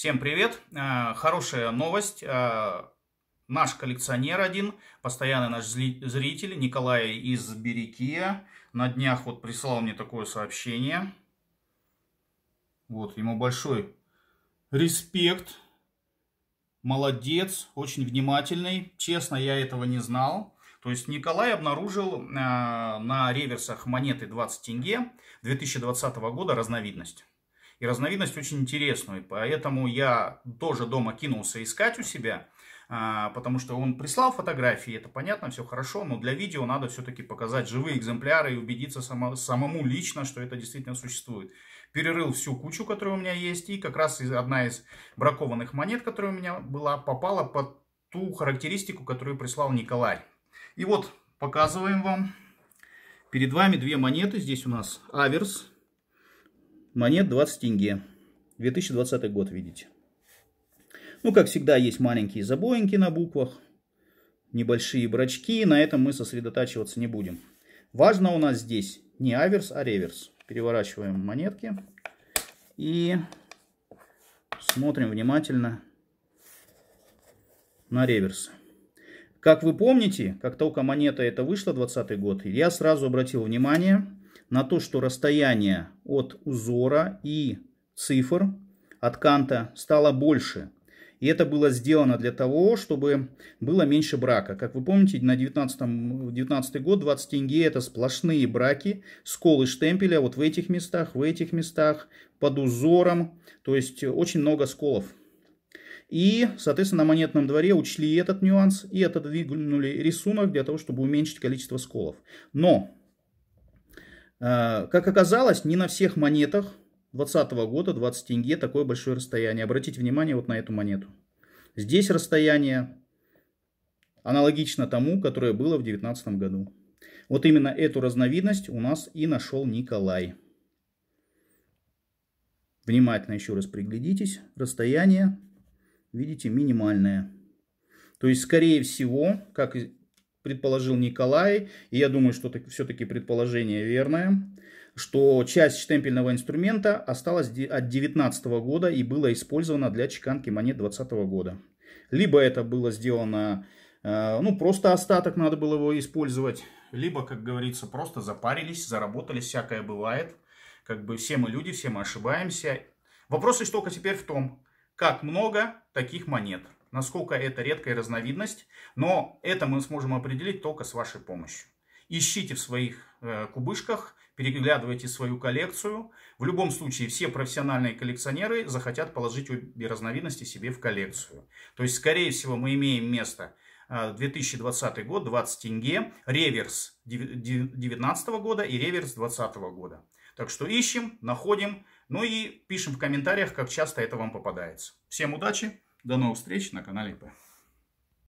Всем привет! Э, хорошая новость. Э, наш коллекционер один, постоянный наш зритель Николай из Берекия на днях вот прислал мне такое сообщение. Вот, ему большой респект. Молодец, очень внимательный. Честно, я этого не знал. То есть Николай обнаружил э, на реверсах монеты 20 тенге 2020 года разновидность. И разновидность очень интересную. Поэтому я тоже дома кинулся искать у себя. А, потому что он прислал фотографии, это понятно, все хорошо, но для видео надо все-таки показать живые экземпляры и убедиться само, самому лично, что это действительно существует. Перерыл всю кучу, которая у меня есть, и как раз одна из бракованных монет, которая у меня была, попала под ту характеристику, которую прислал Николай. И вот показываем вам. Перед вами две монеты. Здесь у нас аверс монет 20 тенге. 2020 год, видите. Ну, как всегда, есть маленькие забоинки на буквах, небольшие брачки. На этом мы сосредотачиваться не будем. Важно у нас здесь не аверс, а реверс. Переворачиваем монетки и смотрим внимательно на реверсы. Как вы помните, как только монета это вышла, 20 год, я сразу обратил внимание, на то, что расстояние от узора и цифр от канта стало больше. И это было сделано для того, чтобы было меньше брака. Как вы помните, на 19, 19 год 20 тенге это сплошные браки, сколы штемпеля вот в этих местах, в этих местах, под узором. То есть очень много сколов. И, соответственно, на монетном дворе учли этот нюанс и отодвинули рисунок для того, чтобы уменьшить количество сколов. Но Э, как оказалось, не на всех монетах 2020 года 20 тенге такое большое расстояние. Обратите внимание вот на эту монету. Здесь расстояние аналогично тому, которое было в 2019 году. Вот именно эту разновидность у нас и нашел Николай. Внимательно еще раз приглядитесь. Расстояние, видите, минимальное. То есть, скорее всего, как предположил Николай, и я думаю, что все-таки предположение верное, что часть штемпельного инструмента осталась от 19 года и была использована для чеканки монет 20 года. Либо это было сделано, э, ну просто остаток надо было его использовать, либо, как говорится, просто запарились, заработали, всякое бывает. Как бы все мы люди, все мы ошибаемся. Вопрос лишь только теперь в том, как много таких монет – насколько это редкая разновидность, но это мы сможем определить только с вашей помощью. Ищите в своих э, кубышках, переглядывайте свою коллекцию. В любом случае, все профессиональные коллекционеры захотят положить обе разновидности себе в коллекцию. То есть, скорее всего, мы имеем место 2020 э, год, 20 тенге, реверс 2019 года и реверс 2020 года. Так что ищем, находим, ну и пишем в комментариях, как часто это вам попадается. Всем удачи! До новых встреч на канале П.